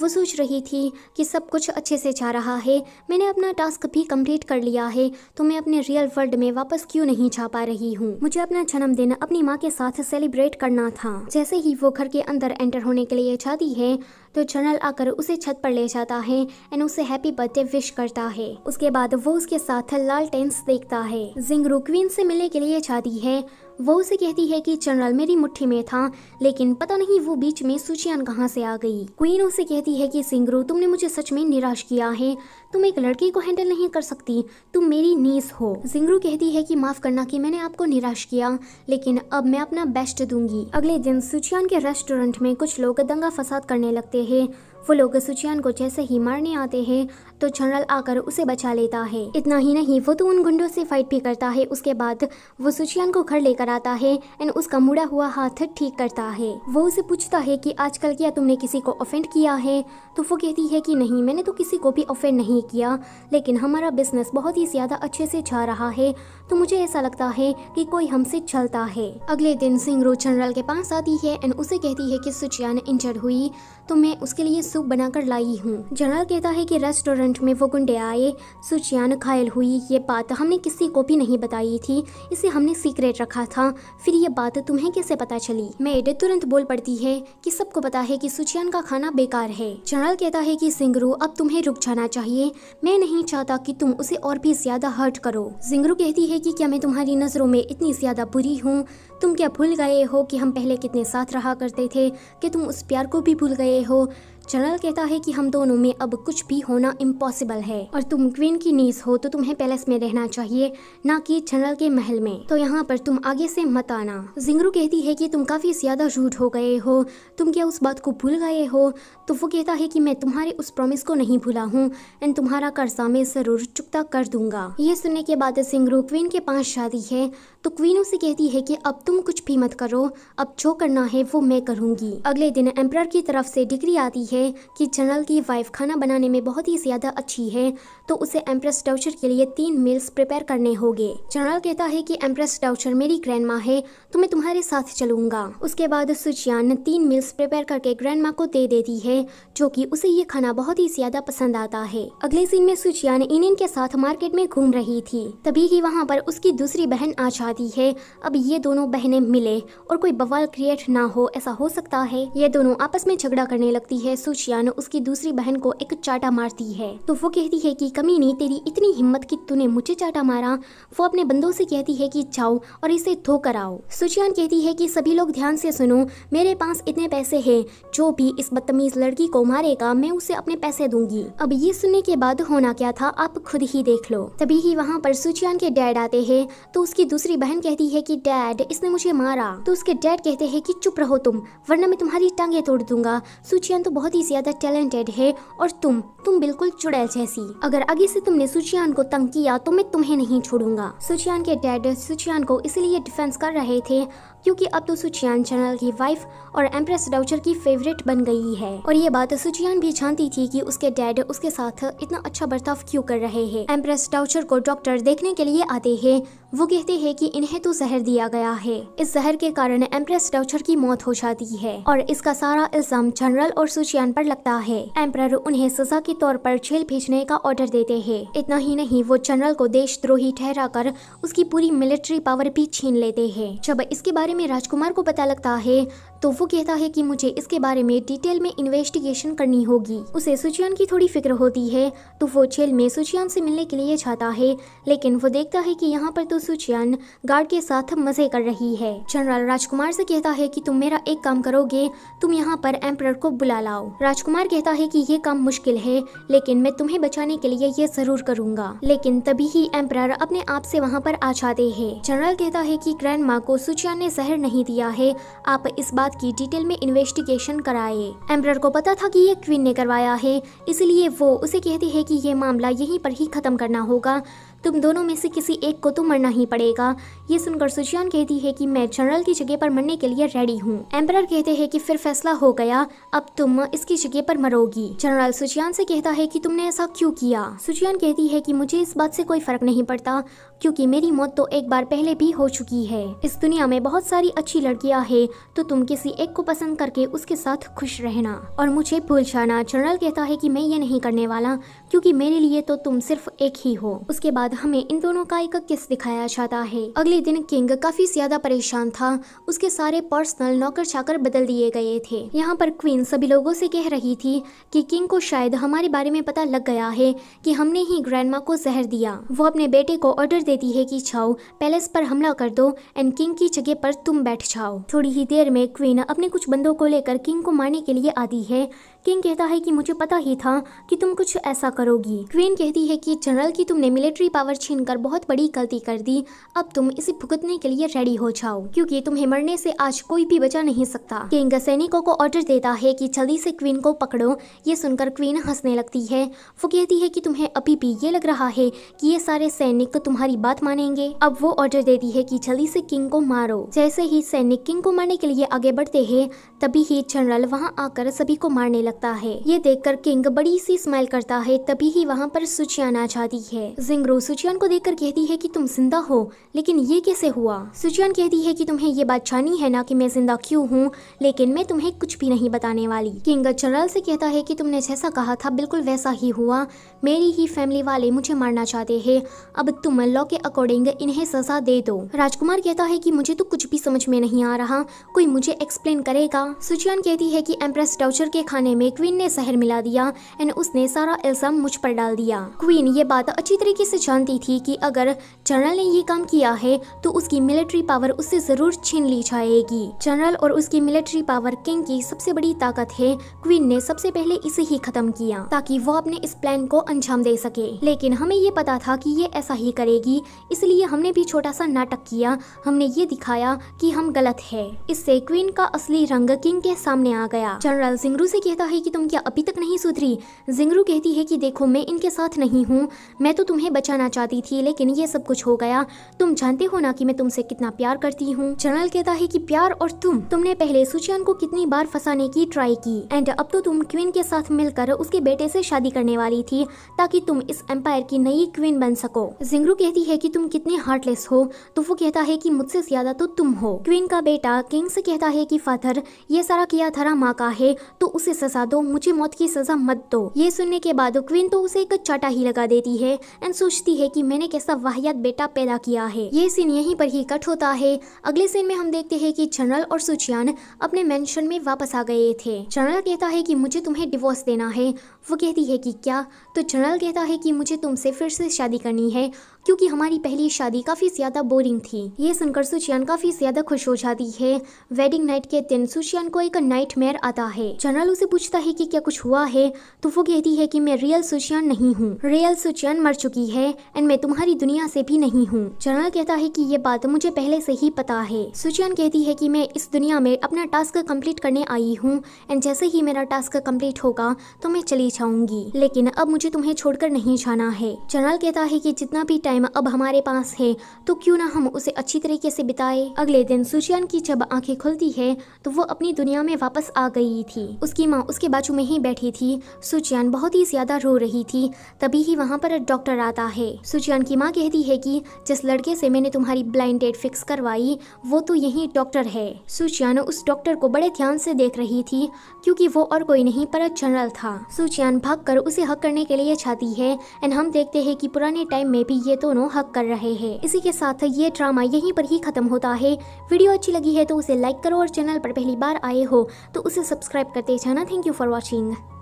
वो सोच रही थी कि सब कुछ अच्छे से जा रहा है मैंने अपना टास्क भी कंप्लीट कर लिया है तो मैं अपने रियल वर्ल्ड में वापस क्यों नहीं जा पा रही हूँ मुझे अपना जन्मदिन अपनी माँ के साथ सेलिब्रेट करना था जैसे ही वो घर के अंदर एंटर होने के लिए जाती है तो जनरल आकर उसे छत पर ले जाता है एंड उसे हैप्पी बर्थडे विश करता है उसके बाद वो उसके साथ लाल टेंस देखता है जिंग क्वीन से मिलने के लिए जाती है वो उसे कहती है कि जनरल मेरी मुट्ठी में था लेकिन पता नहीं वो बीच में सुचियान कहाँ से आ गई क्वीन उसे कहती है कि सिंगरू तुमने मुझे सच में निराश किया है तुम एक लड़की को हैंडल नहीं कर सकती तुम मेरी नीस हो जिंगरू कहती है कि माफ करना कि मैंने आपको निराश किया लेकिन अब मैं अपना बेस्ट दूंगी अगले दिन सुचियान के रेस्टोरेंट में कुछ लोग दंगा फसाद करने लगते है वो लोग सुचियान को जैसे ही मारने आते हैं तो जनरल आकर उसे बचा लेता है इतना ही नहीं वो तो उन गुंडों से फाइट भी करता है उसके बाद वो सुचियान को घर लेकर आता है एंड उसका मुड़ा हुआ हाथ ठीक करता है वो उसे पूछता है कि आजकल क्या तुमने किसी को ऑफेंड किया है तो वो कहती है कि नहीं मैंने तो किसी को भी ऑफेंड नहीं नहीं किया लेकिन हमारा बिजनेस बहुत ही ज़्यादा अच्छे से जा रहा है तो मुझे ऐसा लगता है कि कोई हमसे छलता है अगले दिन सिंगरू जनरल के पास आती है एंड उसे कहती है कि सुचियान इंजर्ड हुई तो मैं उसके लिए सूप बनाकर लाई हूँ जनरल कहता है कि रेस्टोरेंट में वो गुंडे आए सुचियान घायल हुई ये बात हमने किसी को भी नहीं बताई थी इसे हमने सीक्रेट रखा था फिर ये बात तुम्हें कैसे पता चली मेड तुरंत बोल पड़ती है कि सबको पता है कि सुचियान का खाना बेकार है जनरल कहता है कि सिंगरू अब तुम्हें रुक जाना चाहिए मैं नहीं चाहता कि तुम उसे और भी ज्यादा हर्ट करो जिंगरू कहती है कि क्या मैं तुम्हारी नज़रों में इतनी ज्यादा बुरी हूँ तुम क्या भूल गए हो कि हम पहले कितने साथ रहा करते थे कि तुम उस प्यार को भी भूल गए हो जनरल कहता है कि हम दोनों में अब कुछ भी होना इम्पॉसिबल है और तुम क्वीन की नीस हो तो तुम्हें पैलेस में रहना चाहिए ना कि जनरल के महल में तो यहाँ पर तुम आगे से मत आना जिंगरू कहती है कि तुम काफी ज्यादा झूठ हो गए हो तुम क्या उस बात को भूल गए हो तो वो कहता है कि मैं तुम्हारे उस प्रॉमिस को नहीं भूला हूँ एंड तुम्हारा कर्जा मैं जरूर चुकता कर दूंगा ये सुनने के बाद सिंगरू क्वीन के पास शादी है तो क्वीन उसे कहती है कि अब तुम कुछ भी मत करो अब जो करना है वो मैं करूंगी अगले दिन एम्प्रर की तरफ से डिग्री आती है है कि जनरल की वाइफ खाना बनाने में बहुत ही ज़्यादा अच्छी है तो उसे एम्प्रेस डाउचर के लिए तीन मील्स प्रिपेयर करने होंगे जनरल कहता है कि एम्प्रेस डाउचर मेरी ग्रैंड माँ है तो मैं तुम्हारे साथ चलूंगा उसके बाद सुचियान तीन मील्स प्रिपेयर करके ग्रैंड माँ को दे देती है जो की उसे ये खाना बहुत ही ज्यादा पसंद आता है अगले सीन में सुचियान इनिन के साथ मार्केट में घूम रही थी तभी ही वहाँ पर उसकी दूसरी बहन आ जाती है अब ये दोनों बहनें मिले और कोई बवाल क्रिएट ना हो ऐसा हो सकता है ये दोनों आपस में झगड़ा करने लगती है सुचियान उसकी दूसरी बहन को एक चाटा मारती है तो वो कहती है कि नहीं तेरी इतनी हिम्मत कि तूने मुझे चाटा मारा वो अपने बंदों से कहती है कि जाओ और इसे धो कर आओ सुचियान कहती है कि सभी लोग ध्यान से सुनो मेरे पास इतने पैसे है जो भी इस बदतमीज लड़की को मारेगा मैं उसे अपने पैसे दूंगी अब ये सुनने के बाद होना क्या था आप खुद ही देख लो तभी ही वहाँ पर सुचियान के डैड आते है तो उसकी दूसरी बहन कहती है की डैड इसने मुझे मारा तो उसके डैड कहते हैं की चुप रहो तुम वरना मैं तुम्हारी टांगे तोड़ दूंगा सुचियान तो बहुत ही ज्यादा टैलेंटेड है और तुम तुम बिल्कुल चुड़ैल जैसी अगर आगे से तुमने सुचियान को तंग किया तो मैं तुम्हें नहीं छोड़ूंगा सुचियान के डैड सुचियान को इसलिए डिफेंस कर रहे थे क्योंकि अब तो सुचियान जनरल की वाइफ और एम्प्रेस डाउचर की फेवरेट बन गई है और ये बात सुचियान भी जानती थी कि उसके डैड उसके साथ इतना अच्छा बर्ताव क्यों कर रहे हैं एम्प्रेस डाउचर को डॉक्टर देखने के लिए आते है वो कहते हैं कि इन्हें तो जहर दिया गया है इस जहर के कारण एम्प्रेस डाउचर की मौत हो जाती है और इसका सारा इल्जाम जनरल और सुचियान पर लगता है एम्प्रर उन्हें सजा के तौर पर जेल भेजने का ऑर्डर देते हैं इतना ही नहीं वो जनरल को देशद्रोही ठहरा कर उसकी पूरी मिलिट्री पावर भी छीन लेते हैं जब इसके बारे में राजकुमार को पता लगता है तो वो कहता है कि मुझे इसके बारे में डिटेल में इन्वेस्टिगेशन करनी होगी उसे सुचियान की थोड़ी फिक्र होती है तो वो जेल में सुचियान से मिलने के लिए जाता है लेकिन वो देखता है कि यहाँ पर तो सुचियान गार्ड के साथ मजे कर रही है जनरल राजकुमार से कहता है कि तुम मेरा एक काम करोगे तुम यहाँ पर एम्प्रर को बुला लाओ राजकुमार कहता है की ये काम मुश्किल है लेकिन मैं तुम्हें बचाने के लिए ये जरूर करूँगा लेकिन तभी ही एम्प्रर अपने आप से वहाँ पर आ जाते है जनरल कहता है की ग्रैंड माँ को सुचियान ने जहर नहीं दिया है आप इस बात की डिटेल में इन्वेस्टिगेशन कराए एम्बर को पता था कि ये क्वीन ने करवाया है इसलिए वो उसे कहती है कि ये मामला यहीं पर ही खत्म करना होगा तुम दोनों में से किसी एक को तो मरना ही पड़ेगा ये सुनकर सुचियान कहती है कि मैं जनरल की जगह पर मरने के लिए रेडी हूँ एम्पर कहते हैं कि फिर फैसला हो गया अब तुम इसकी जगह पर मरोगी जनरल सुचियान से कहता है कि तुमने ऐसा क्यों किया सुचियान कहती है कि मुझे इस बात से कोई फर्क नहीं पड़ता क्योंकि मेरी मौत तो एक बार पहले भी हो चुकी है इस दुनिया में बहुत सारी अच्छी लड़कियां है तो तुम किसी एक को पसंद करके उसके साथ खुश रहना और मुझे भूल जाना जनरल कहता है की मैं ये नहीं करने वाला क्यूँकी मेरे लिए तो तुम सिर्फ एक ही हो उसके बाद हमें इन दोनों का एक किस दिखाया जाता है अगले दिन किंग काफी ज्यादा परेशान था उसके सारे पर्सनल नौकर छाकर बदल दिए गए थे यहाँ पर क्वीन सभी लोगों से कह रही थी कि किंग को शायद हमारे बारे में पता लग गया है कि हमने ही ग्रैंड को जहर दिया वो अपने बेटे को ऑर्डर देती है की छाओ पैलेस पर हमला कर दो एंड किंग की जगह पर तुम बैठ जाओ थोड़ी ही देर में क्वीन अपने कुछ बंदों को लेकर किंग को मारने के लिए आती है किंग कहता है कि मुझे पता ही था कि तुम कुछ ऐसा करोगी क्वीन कहती है कि जनरल की तुमने मिलिट्री पावर छीनकर बहुत बड़ी गलती कर दी अब तुम इसे भुगतने के लिए रेडी हो जाओ क्योंकि तुम्हें मरने से आज कोई भी बचा नहीं सकता किंग सैनिकों को ऑर्डर देता है कि जल्दी से क्वीन को पकड़ो ये सुनकर क्वीन हंसने लगती है वो कहती है की तुम्हें अभी भी ये लग रहा है की ये सारे सैनिक तुम्हारी बात मानेंगे अब वो ऑर्डर देती है की जल्दी से किंग को मारो जैसे ही सैनिक किंग को मारने के लिए आगे बढ़ते हैं तभी ही जनरल वहाँ आकर सभी को मारने लगता है ये देखकर किंग बड़ी सी स्माइल करता है तभी ही वहाँ पर सुचियान आ जाती है जिंगरो सुचियान को देखकर कहती है कि तुम जिंदा हो लेकिन ये कैसे हुआ सुचियान कहती है कि तुम्हें ये बात जानी है ना कि मैं जिंदा क्यों हूँ लेकिन मैं तुम्हें कुछ भी नहीं बताने वाली किंग जनरल से कहता है कि तुमने जैसा कहा था बिल्कुल वैसा ही हुआ मेरी ही फैमिली वाले मुझे मारना चाहते हैं अब तुम लॉ के अकॉर्डिंग इन्हें सजा दे दो राजकुमार कहता है कि मुझे तो कुछ भी समझ में नहीं आ रहा कोई मुझे एक्सप्लेन करेगा सुचियन कहती है कि एम्प्रेस डाउचर के खाने में क्वीन ने जहर मिला दिया एंड उसने सारा इल्ज़ाम मुझ पर डाल दिया क्वीन ये बात अच्छी तरीके से जानती थी कि अगर जनरल ने ये काम किया है तो उसकी मिलिट्री पावर उससे ज़रूर छीन ली जाएगी जनरल और उसकी मिलिट्री पावर किंग की सबसे बड़ी ताकत है क्वीन ने सबसे पहले इसे ही खत्म किया ताकि वो अपने इस प्लान को अंजाम दे सके लेकिन हमें ये पता था की ये ऐसा ही करेगी इसलिए हमने भी छोटा सा नाटक किया हमने ये दिखाया की हम गलत है इससे क्वीन का असली रंग किंग के सामने आ गया जनरल जिंगरू से कहता है कि तुम क्या अभी तक नहीं सुधरी जिंगरू कहती है कि देखो मैं इनके साथ नहीं हूँ मैं तो तुम्हें बचाना चाहती थी लेकिन ये सब कुछ हो गया तुम जानते हो ना कि मैं तुमसे कितना प्यार करती हूँ जनरल कहता है कि प्यार और तुम तुमने पहले सुचियान को कितनी बार फंसाने की ट्राई की एंड अब तो तुम क्वीन के साथ मिलकर उसके बेटे से शादी करने वाली थी ताकि तुम इस एम्पायर की नई क्वीन बन सको जिंगरू कहती है की तुम कितने हार्टलेस हो तो वो कहता है की मुझसे ज्यादा तो तुम हो क्वीन का बेटा किंग से कहता है कि फादर ये सारा किया धरा माँ का है तो उसे सजा दो मुझे मौत की सजा मत दो ये सुनने के बाद क्वीन तो उसे एक चाटा ही लगा देती है एंड सोचती है कि मैंने कैसा वाहियात बेटा पैदा किया है ये सीन यहीं पर ही कट होता है अगले सीन में हम देखते हैं कि जनरल और सुचियान अपने मेंशन में वापस आ गए थे जनरल कहता है कि मुझे तुम्हें डिवोर्स देना है वो कहती है कि क्या तो जनरल कहता है कि मुझे तुमसे फिर से शादी करनी है क्योंकि हमारी पहली शादी काफ़ी ज़्यादा बोरिंग थी ये सुनकर सुशियान काफ़ी ज़्यादा खुश हो जाती है वेडिंग नाइट के दिन सुशियान को एक नाइट आता है जनरल उसे पूछता है कि क्या कुछ हुआ है तो वो कहती है कि मैं रियल सुशियान नहीं हूँ रियल सुशियान मर चुकी है एंड मैं तुम्हारी दुनिया से भी नहीं हूँ जनरल कहता है कि ये बात मुझे पहले से ही पता है सुशियान कहती है कि मैं इस दुनिया में अपना टास्क कम्प्लीट करने आई हूँ एंड जैसे ही मेरा टास्क कम्प्लीट होगा तो मैं चली जाऊंगी लेकिन अब मुझे तुम्हें छोड़कर नहीं जाना है जनरल कहता है कि जितना भी टाइम अब हमारे पास है तो क्यों ना हम उसे अच्छी तरीके से बिताए अगले दिन सुशियान की जब आंखें खुलती है तो वो अपनी दुनिया में वापस आ गई थी उसकी माँ उसके बाजू में ही बैठी थी सुचियान बहुत ही ज्यादा रो रही थी तभी ही वहाँ पर डॉक्टर आता है सुचियान की माँ कहती है की जिस लड़के से मैंने तुम्हारी ब्लाइंड डेट फिक्स करवाई वो तो यही डॉक्टर है सुचियान उस डॉक्टर को बड़े ध्यान से देख रही थी क्योंकि वो और कोई नहीं पर जनरल था सुचियान जान भाग कर उसे हक करने के लिए छाती है एंड हम देखते हैं कि पुराने टाइम में भी ये दोनों हक कर रहे हैं इसी के साथ ये ड्रामा यहीं पर ही खत्म होता है वीडियो अच्छी लगी है तो उसे लाइक करो और चैनल पर पहली बार आए हो तो उसे सब्सक्राइब करते जाना थैंक यू फॉर वॉचिंग